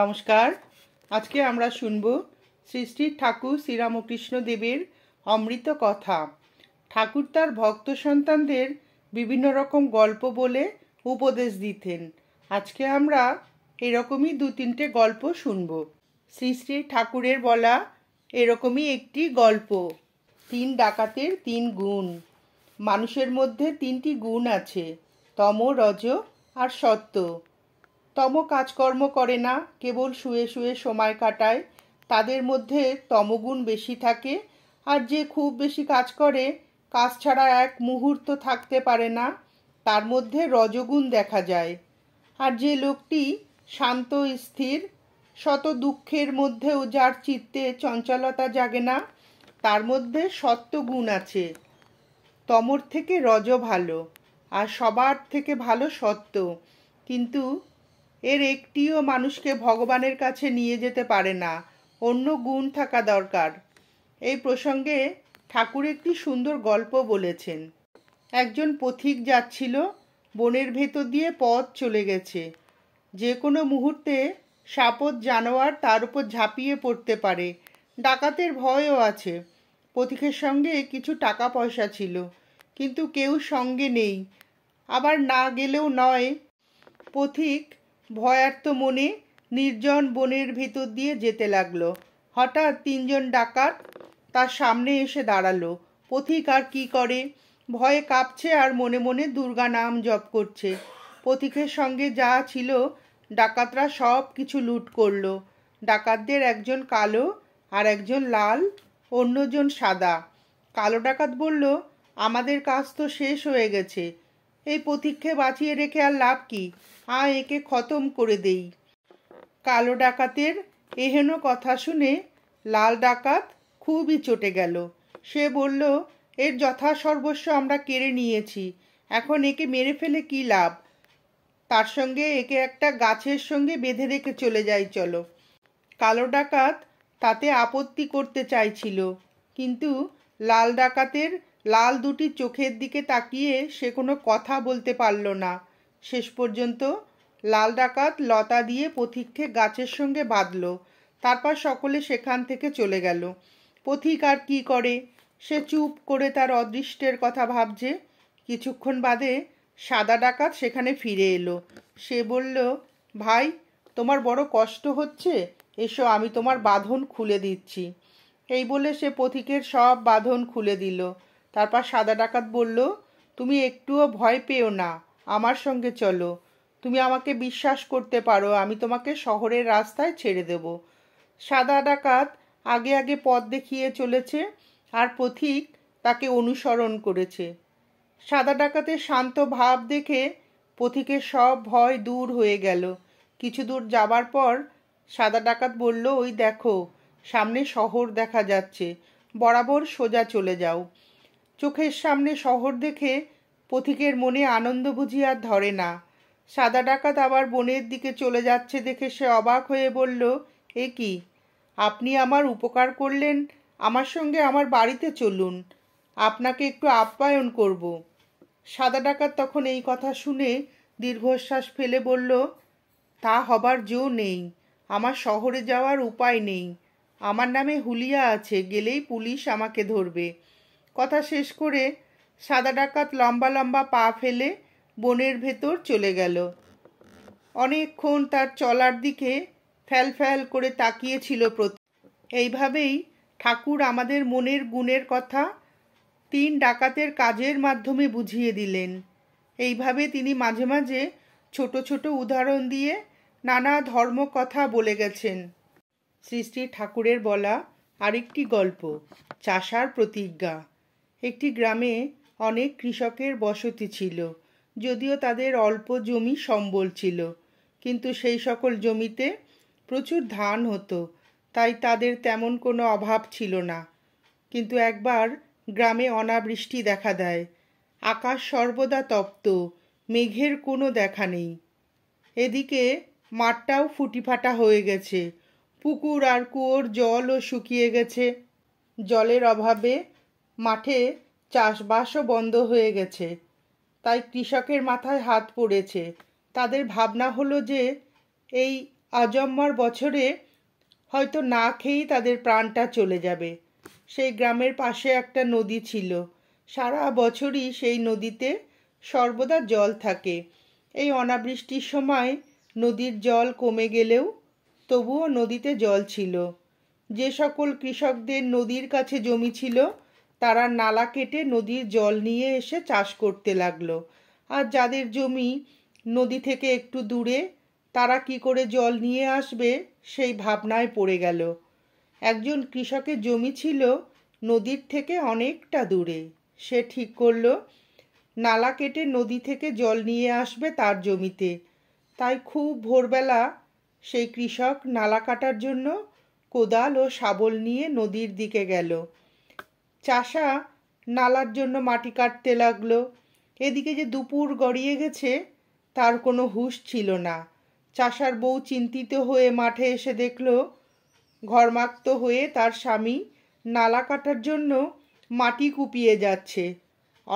নমস্কার আজকে আমরা শুনব শ্রী শ্রী ঠাকুর শ্রীরামকৃষ্ণ দেবের অমৃত কথা ঠাকুর তার ভক্ত সন্তানদের বিভিন্ন রকম গল্প বলে উপদেশ দিতেন আজকে আমরা এরকমই দু তিনটে গল্প শুনব শ্রী শ্রী ঠাকুরের বলা এরকমই একটি গল্প তিন ডাকাতের তিন গুণ মানুষের মধ্যে তিনটি গুণ আছে তম রজ আর সত্য তম কাজকর্ম করে না কেবল শুয়ে শুয়ে সময় কাটায় তাদের মধ্যে তমগুণ বেশি থাকে আর যে খুব বেশি কাজ করে কাজ ছাড়া এক মুহূর্ত থাকতে পারে না তার মধ্যে রজগুণ দেখা যায় আর যে লোকটি শান্ত স্থির শত দুঃখের মধ্যেও যার চিত্তে চঞ্চলতা জাগে না তার মধ্যে সত্যগুণ আছে তমর থেকে রজ ভালো আর সবার থেকে ভালো সত্য কিন্তু এর একটিও মানুষকে ভগবানের কাছে নিয়ে যেতে পারে না অন্য গুণ থাকা দরকার এই প্রসঙ্গে ঠাকুর একটি সুন্দর গল্প বলেছেন একজন পথিক যাচ্ছিল বনের ভেতর দিয়ে পথ চলে গেছে যে কোনো মুহূর্তে সাপদ জানোয়ার তার উপর ঝাঁপিয়ে পড়তে পারে ডাকাতের ভয়ও আছে পথিকের সঙ্গে কিছু টাকা পয়সা ছিল কিন্তু কেউ সঙ্গে নেই আবার না গেলেও নয় পথিক ভয়ার্ত মনে নির্জন বনের ভেতর দিয়ে যেতে লাগলো হঠাৎ তিনজন ডাকাত তার সামনে এসে দাঁড়ালো পথিক আর কী করে ভয়ে কাঁপছে আর মনে মনে দুর্গা নাম জপ করছে পথিকের সঙ্গে যা ছিল ডাকাতরা সব কিছু লুট করলো ডাকাতদের একজন কালো আর একজন লাল অন্যজন সাদা কালো ডাকাত বলল আমাদের কাজ তো শেষ হয়ে গেছে এই পথিককে বাঁচিয়ে রেখে আর লাভ কি আয় একে খতম করে দেই কালো ডাকাতের এহেন কথা শুনে লাল ডাকাত খুবই চটে গেল সে বলল এর যথাসর্বস্ব আমরা কেড়ে নিয়েছি এখন একে মেরে ফেলে কি লাভ তার সঙ্গে একে একটা গাছের সঙ্গে বেঁধে রেখে চলে যাই চলো কালো ডাকাত তাতে আপত্তি করতে চাইছিল কিন্তু লাল ডাকাতের লাল দুটি চোখের দিকে তাকিয়ে সে কোনো কথা বলতে পারল না শেষ পর্যন্ত লাল ডাকাত লতা দিয়ে পথিককে গাছের সঙ্গে বাঁধল তারপর সকলে সেখান থেকে চলে গেল পথিক আর কী করে সে চুপ করে তার অদৃষ্টের কথা ভাবছে কিছুক্ষণ বাদে সাদা ডাকাত সেখানে ফিরে এলো সে বলল ভাই তোমার বড় কষ্ট হচ্ছে এসো আমি তোমার বাঁধন খুলে দিচ্ছি এই বলে সে পথিকের সব বাঁধন খুলে দিল তারপর সাদা ডাকাত বলল তুমি একটুও ভয় পেও না আমার সঙ্গে চলো তুমি আমাকে বিশ্বাস করতে পারো আমি তোমাকে শহরের রাস্তায় ছেড়ে দেব সাদা ডাকাত আগে আগে পথ দেখিয়ে চলেছে আর পথিক তাকে অনুসরণ করেছে সাদা ডাকাতের শান্ত ভাব দেখে পথিকের সব ভয় দূর হয়ে গেল কিছু দূর যাবার পর সাদা ডাকাত বলল ওই দেখো সামনে শহর দেখা যাচ্ছে বরাবর সোজা চলে যাও চোখের সামনে শহর দেখে পথিকের মনে আনন্দ বুঝি আর ধরে না সাদা ডাকাত আবার বনের দিকে চলে যাচ্ছে দেখে সে অবাক হয়ে বলল এ কি আপনি আমার উপকার করলেন আমার সঙ্গে আমার বাড়িতে চলুন আপনাকে একটু আপ্যায়ন করব সাদা ডাকাত তখন এই কথা শুনে দীর্ঘশ্বাস ফেলে বলল তা হবার জো নেই আমার শহরে যাওয়ার উপায় নেই আমার নামে হুলিয়া আছে গেলেই পুলিশ আমাকে ধরবে কথা শেষ করে সাদা ডাকাত লম্বা লম্বা পা ফেলে বনের ভেতর চলে গেল অনেকক্ষণ তার চলার দিকে ফ্যাল ফ্যাল করে তাকিয়েছিল প্রতি এইভাবেই ঠাকুর আমাদের মনের গুণের কথা তিন ডাকাতের কাজের মাধ্যমে বুঝিয়ে দিলেন এইভাবে তিনি মাঝে মাঝে ছোট ছোট উদাহরণ দিয়ে নানা ধর্ম কথা বলে গেছেন সৃষ্টি ঠাকুরের বলা আরেকটি গল্প চাষার প্রতিজ্ঞা একটি গ্রামে অনেক কৃষকের বসতি ছিল যদিও তাদের অল্প জমি সম্বল ছিল কিন্তু সেই সকল জমিতে প্রচুর ধান হতো তাই তাদের তেমন কোনো অভাব ছিল না কিন্তু একবার গ্রামে অনাবৃষ্টি দেখা দেয় আকাশ সর্বদা তপ্ত মেঘের কোনো দেখা নেই এদিকে মাঠটাও ফুটিফাটা হয়ে গেছে পুকুর আর কুয়োর জলও শুকিয়ে গেছে জলের অভাবে মাঠে চাষবাসও বন্ধ হয়ে গেছে তাই কৃষকের মাথায় হাত পড়েছে তাদের ভাবনা হলো যে এই আজম্মার বছরে হয়তো না খেয়েই তাদের প্রাণটা চলে যাবে সেই গ্রামের পাশে একটা নদী ছিল সারা বছরই সেই নদীতে সর্বদা জল থাকে এই অনাবৃষ্টির সময় নদীর জল কমে গেলেও তবুও নদীতে জল ছিল যে সকল কৃষকদের নদীর কাছে জমি ছিল তারা নালা কেটে নদীর জল নিয়ে এসে চাষ করতে লাগলো আর যাদের জমি নদী থেকে একটু দূরে তারা কি করে জল নিয়ে আসবে সেই ভাবনায় পড়ে গেল একজন কৃষকের জমি ছিল নদীর থেকে অনেকটা দূরে সে ঠিক করলো নালা কেটে নদী থেকে জল নিয়ে আসবে তার জমিতে তাই খুব ভোরবেলা সেই কৃষক নালা কাটার জন্য কোদাল ও শাবল নিয়ে নদীর দিকে গেল চাষা নালার জন্য মাটি কাটতে লাগলো এদিকে যে দুপুর গড়িয়ে গেছে তার কোনো হুশ ছিল না চাষার বউ চিন্তিত হয়ে মাঠে এসে দেখল ঘরমাক্ত হয়ে তার স্বামী নালা কাটার জন্য মাটি কুপিয়ে যাচ্ছে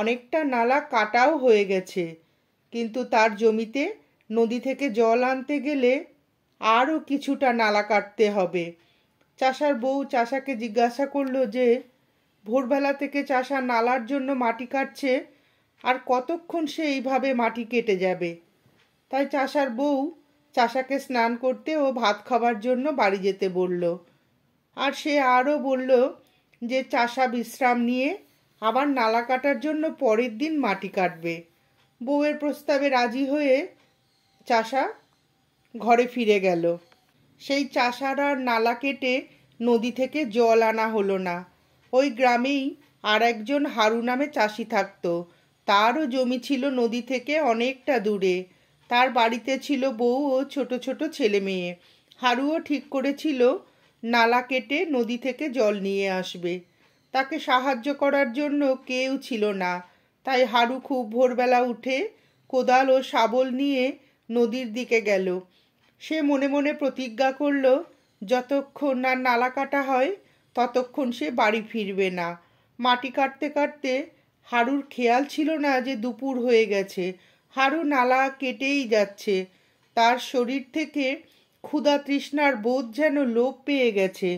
অনেকটা নালা কাটাও হয়ে গেছে কিন্তু তার জমিতে নদী থেকে জল আনতে গেলে আরও কিছুটা নালা কাটতে হবে চাষার বউ চাষাকে জিজ্ঞাসা করলো যে ভোরবেলা থেকে চাষা নালার জন্য মাটি কাটছে আর কতক্ষণ সে এইভাবে মাটি কেটে যাবে তাই চাষার বউ চাষাকে স্নান করতে ও ভাত খাবার জন্য বাড়ি যেতে বলল আর সে আরও বলল যে চাষা বিশ্রাম নিয়ে আবার নালা কাটার জন্য পরের দিন মাটি কাটবে বউয়ের প্রস্তাবে রাজি হয়ে চাষা ঘরে ফিরে গেল সেই চাষার আর নালা কেটে নদী থেকে জল আনা হলো না ওই গ্রামেই আর একজন হারু নামে চাষি থাকত তারও জমি ছিল নদী থেকে অনেকটা দূরে তার বাড়িতে ছিল বউ ও ছোট ছোট ছেলে মেয়ে হারুও ঠিক করেছিল নালা কেটে নদী থেকে জল নিয়ে আসবে তাকে সাহায্য করার জন্য কেউ ছিল না তাই হারু খুব ভোরবেলা উঠে কোদাল ও শাবল নিয়ে নদীর দিকে গেল সে মনে মনে প্রতিজ্ঞা করল যতক্ষণ না নালা কাটা হয় ততক্ষণ সে বাড়ি ফিরবে না মাটি কাটতে কাটতে হারুর খেয়াল ছিল না যে দুপুর হয়ে গেছে হারু নালা কেটেই যাচ্ছে তার শরীর থেকে ক্ষুধা তৃষ্ণার বোধ যেন লোপ পেয়ে গেছে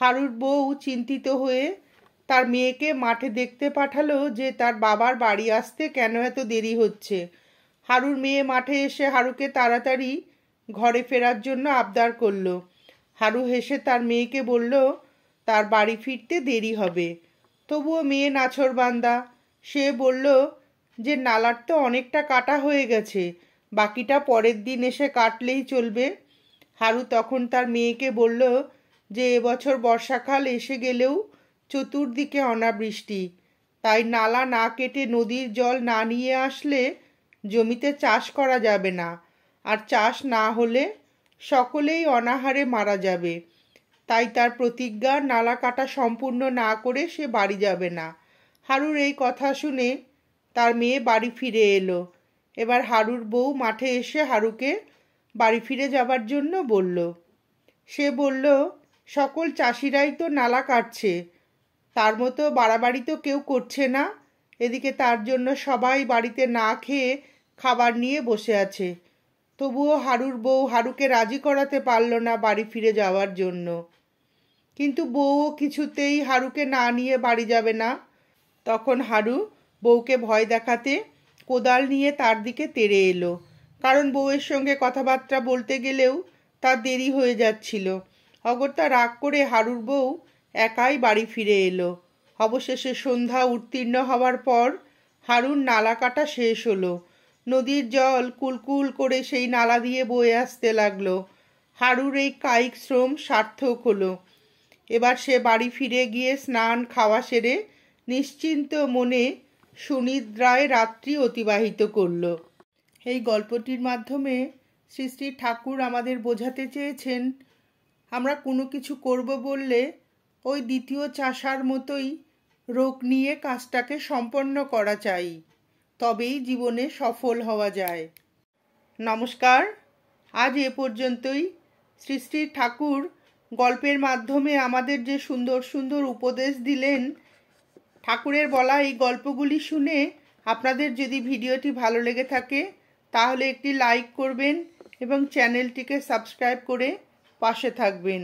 হারুর বউ চিন্তিত হয়ে তার মেয়েকে মাঠে দেখতে পাঠালো যে তার বাবার বাড়ি আসতে কেন এত দেরি হচ্ছে হারুর মেয়ে মাঠে এসে হারুকে তাড়াতাড়ি ঘরে ফেরার জন্য আবদার করলো হারু হেসে তার মেয়েকে বলল তার বাড়ি ফিরতে দেরি হবে তবুও মেয়ে নাছর বান্দা সে বলল যে নালার তো অনেকটা কাটা হয়ে গেছে বাকিটা পরের দিন এসে কাটলেই চলবে হারু তখন তার মেয়েকে বলল যে এবছর বর্ষাকাল এসে গেলেও চতুর্দিকে অনাবৃষ্টি তাই নালা না কেটে নদীর জল না নিয়ে আসলে জমিতে চাষ করা যাবে না আর চাষ না হলে সকলেই অনাহারে মারা যাবে তাই তার প্রতিজ্ঞা নালা কাটা সম্পূর্ণ না করে সে বাড়ি যাবে না হারুর এই কথা শুনে তার মেয়ে বাড়ি ফিরে এলো এবার হারুর বউ মাঠে এসে হারুকে বাড়ি ফিরে যাবার জন্য বলল সে বলল সকল চাষিরাই তো নালা কাটছে তার মতো বাড়াবাড়ি তো কেউ করছে না এদিকে তার জন্য সবাই বাড়িতে না খেয়ে খাবার নিয়ে বসে আছে তবুও হারুর বউ হারুকে রাজি করাতে পারল না বাড়ি ফিরে যাওয়ার জন্য কিন্তু বউ কিছুতেই হারুকে না নিয়ে বাড়ি যাবে না তখন হারু বউকে ভয় দেখাতে কোদাল নিয়ে তার দিকে তেড়ে এলো কারণ বউয়ের সঙ্গে কথাবার্তা বলতে গেলেও তার দেরি হয়ে যাচ্ছিল অগত্যা রাগ করে হারুর বউ একাই বাড়ি ফিরে এলো অবশেষে সন্ধ্যা উত্তীর্ণ হওয়ার পর হারুর নালা কাটা শেষ হলো নদীর জল কুলকুল করে সেই নালা দিয়ে বয়ে আসতে লাগলো হারুর এই কায়িক শ্রম সার্থক হলো এবার সে বাড়ি ফিরে গিয়ে স্নান খাওয়া সেরে নিশ্চিন্ত মনে সুনিদ্রায় রাত্রি অতিবাহিত করল এই গল্পটির মাধ্যমে শ্রী শ্রী ঠাকুর আমাদের বোঝাতে চেয়েছেন আমরা কোনো কিছু করব বললে ওই দ্বিতীয় চাষার মতোই রোগ নিয়ে কাজটাকে সম্পন্ন করা চাই তবেই জীবনে সফল হওয়া যায় নমস্কার আজ এ পর্যন্তই শ্রী শ্রী ঠাকুর গল্পের মাধ্যমে আমাদের যে সুন্দর সুন্দর উপদেশ দিলেন ঠাকুরের বলা এই গল্পগুলি শুনে আপনাদের যদি ভিডিওটি ভালো লেগে থাকে তাহলে একটি লাইক করবেন এবং চ্যানেলটিকে সাবস্ক্রাইব করে পাশে থাকবেন